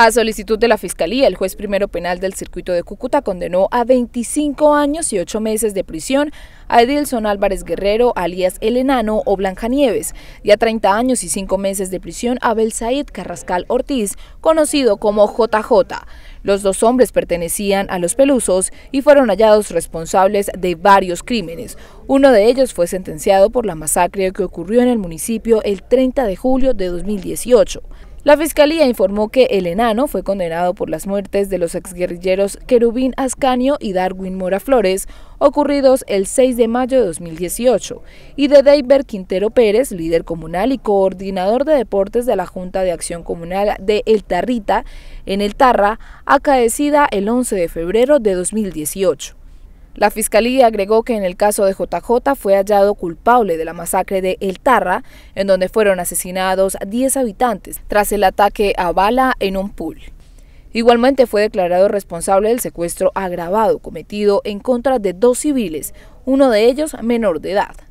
A solicitud de la Fiscalía, el juez primero penal del circuito de Cúcuta condenó a 25 años y 8 meses de prisión a Edilson Álvarez Guerrero, alias El Enano o Nieves, y a 30 años y 5 meses de prisión a Belsaid Carrascal Ortiz, conocido como JJ. Los dos hombres pertenecían a los Pelusos y fueron hallados responsables de varios crímenes. Uno de ellos fue sentenciado por la masacre que ocurrió en el municipio el 30 de julio de 2018. La fiscalía informó que el enano fue condenado por las muertes de los exguerrilleros Querubín Ascanio y Darwin Mora Flores, ocurridos el 6 de mayo de 2018, y de David Quintero Pérez, líder comunal y coordinador de deportes de la Junta de Acción Comunal de El Tarrita, en El Tarra, acaecida el 11 de febrero de 2018. La fiscalía agregó que en el caso de JJ fue hallado culpable de la masacre de El Tarra, en donde fueron asesinados 10 habitantes tras el ataque a bala en un pool. Igualmente fue declarado responsable del secuestro agravado cometido en contra de dos civiles, uno de ellos menor de edad.